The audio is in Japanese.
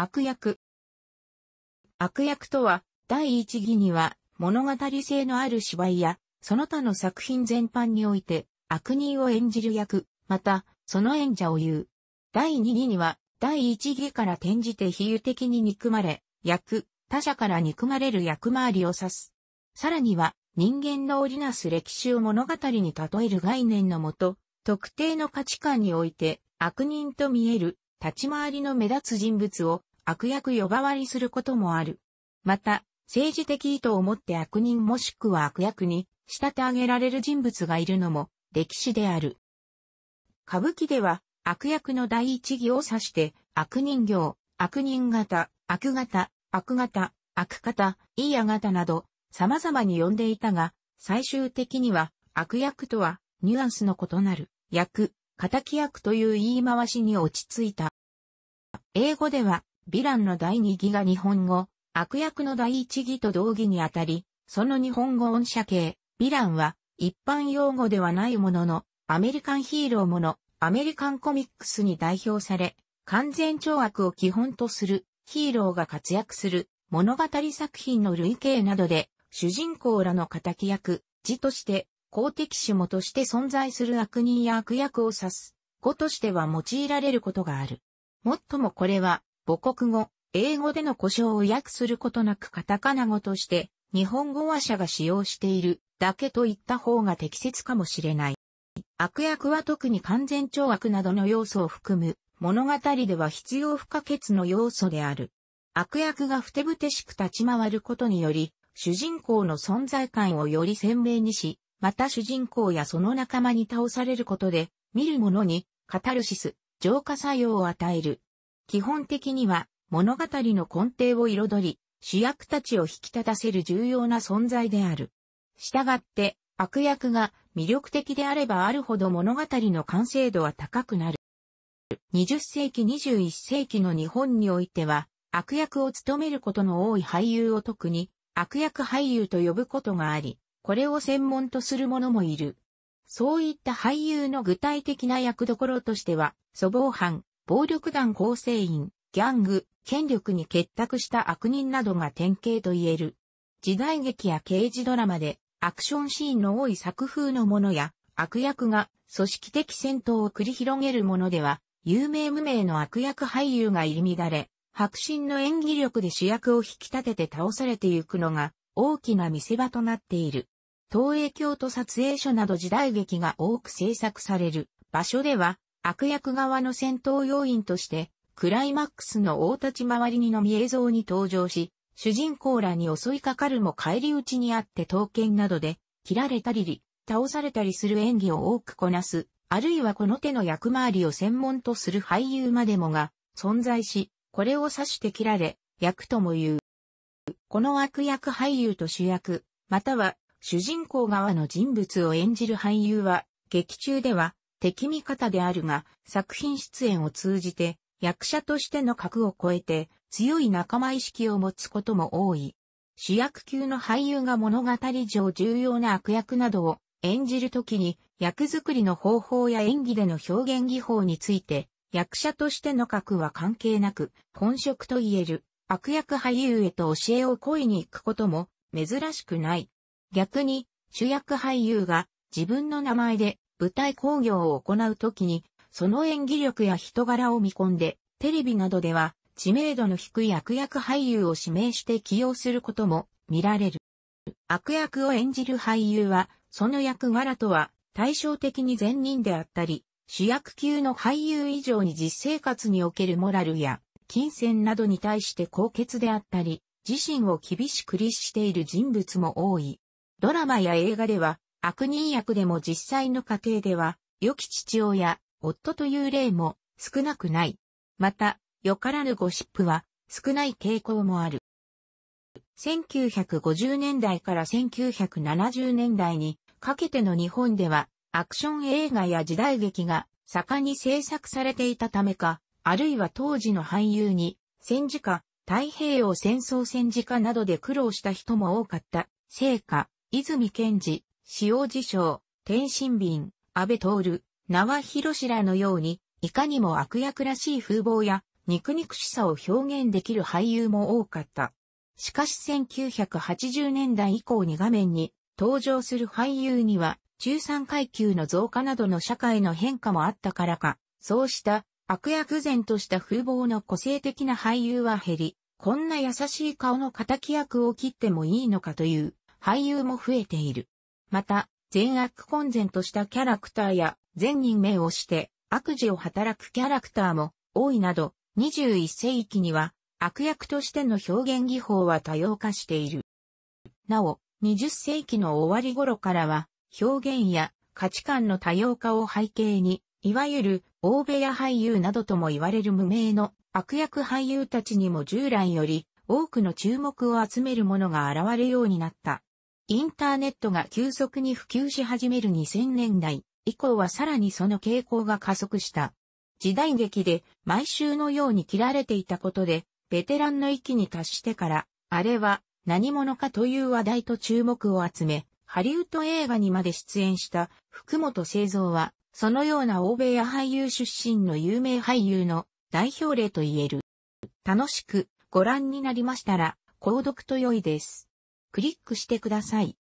悪役。悪役とは、第一義には、物語性のある芝居や、その他の作品全般において、悪人を演じる役、また、その演者を言う。第二義には、第一義から転じて比喩的に憎まれ、役、他者から憎まれる役回りを指す。さらには、人間の織りなす歴史を物語に例える概念のもと、特定の価値観において、悪人と見える、立ち回りの目立つ人物を、悪役呼ばわりすることもある。また、政治的意図を持って悪人もしくは悪役に仕立て上げられる人物がいるのも歴史である。歌舞伎では悪役の第一義を指して悪人行、悪人型、悪型、悪型、悪型、いいや型など様々に呼んでいたが、最終的には悪役とはニュアンスの異なる役、仇役という言い回しに落ち着いた。英語ではヴィランの第二義が日本語、悪役の第一義と同義にあたり、その日本語音社系、ヴィランは一般用語ではないものの、アメリカンヒーローもの、アメリカンコミックスに代表され、完全超悪を基本とするヒーローが活躍する物語作品の類型などで、主人公らの仇役、字として、公的種もとして存在する悪人や悪役を指す、語としては用いられることがある。もっともこれは、母国語、英語での故障を訳することなくカタカナ語として、日本語話者が使用しているだけと言った方が適切かもしれない。悪役は特に完全懲悪などの要素を含む物語では必要不可欠の要素である。悪役がふてぶてしく立ち回ることにより、主人公の存在感をより鮮明にし、また主人公やその仲間に倒されることで、見る者に、カタルシス、浄化作用を与える。基本的には物語の根底を彩り、主役たちを引き立たせる重要な存在である。従って、悪役が魅力的であればあるほど物語の完成度は高くなる。20世紀21世紀の日本においては、悪役を務めることの多い俳優を特に、悪役俳優と呼ぶことがあり、これを専門とする者もいる。そういった俳優の具体的な役どころとしては、粗暴犯、暴力団構成員、ギャング、権力に結託した悪人などが典型と言える。時代劇や刑事ドラマでアクションシーンの多い作風のものや悪役が組織的戦闘を繰り広げるものでは有名無名の悪役俳優が入り乱れ、白真の演技力で主役を引き立てて倒されてゆくのが大きな見せ場となっている。東映京都撮影所など時代劇が多く制作される場所では悪役側の戦闘要員として、クライマックスの大立ち回りにのみ映像に登場し、主人公らに襲いかかるも返り討ちにあって刀剣などで、切られたり、倒されたりする演技を多くこなす、あるいはこの手の役回りを専門とする俳優までもが存在し、これを指して切られ、役とも言う。この悪役俳優と主役、または主人公側の人物を演じる俳優は、劇中では敵味方であるが、作品出演を通じて、役者としての格を超えて、強い仲間意識を持つことも多い。主役級の俳優が物語上重要な悪役などを演じるときに、役作りの方法や演技での表現技法について、役者としての格は関係なく、本職と言える悪役俳優へと教えを請いに行くことも珍しくない。逆に、主役俳優が自分の名前で舞台興行を行うときに、その演技力や人柄を見込んで、テレビなどでは知名度の低い悪役俳優を指名して起用することも見られる。悪役を演じる俳優は、その役柄とは対照的に善人であったり、主役級の俳優以上に実生活におけるモラルや金銭などに対して高潔であったり、自身を厳しく律している人物も多い。ドラマや映画では、悪人役でも実際の家庭では、良き父親、夫という例も少なくない。また、よからぬゴシップは少ない傾向もある。1950年代から1970年代にかけての日本では、アクション映画や時代劇が盛んに制作されていたためか、あるいは当時の俳優に、戦時下、太平洋戦争戦時下などで苦労した人も多かった、聖火、泉健治、使用辞書、天津便、安倍徹、縄広しらのように、いかにも悪役らしい風貌や、肉肉しさを表現できる俳優も多かった。しかし1980年代以降に画面に登場する俳優には、中産階級の増加などの社会の変化もあったからか、そうした悪役然とした風貌の個性的な俳優は減り、こんな優しい顔の仇役を切ってもいいのかという俳優も増えている。また、善悪混然としたキャラクターや、善人名をして悪事を働くキャラクターも多いなど、21世紀には悪役としての表現技法は多様化している。なお、20世紀の終わり頃からは、表現や価値観の多様化を背景に、いわゆる大部屋俳優などとも言われる無名の悪役俳優たちにも従来より多くの注目を集めるものが現れようになった。インターネットが急速に普及し始める2000年代以降はさらにその傾向が加速した。時代劇で毎週のように切られていたことで、ベテランの域に達してから、あれは何者かという話題と注目を集め、ハリウッド映画にまで出演した福本製造は、そのような欧米や俳優出身の有名俳優の代表例と言える。楽しくご覧になりましたら、購読と良いです。クリックしてください。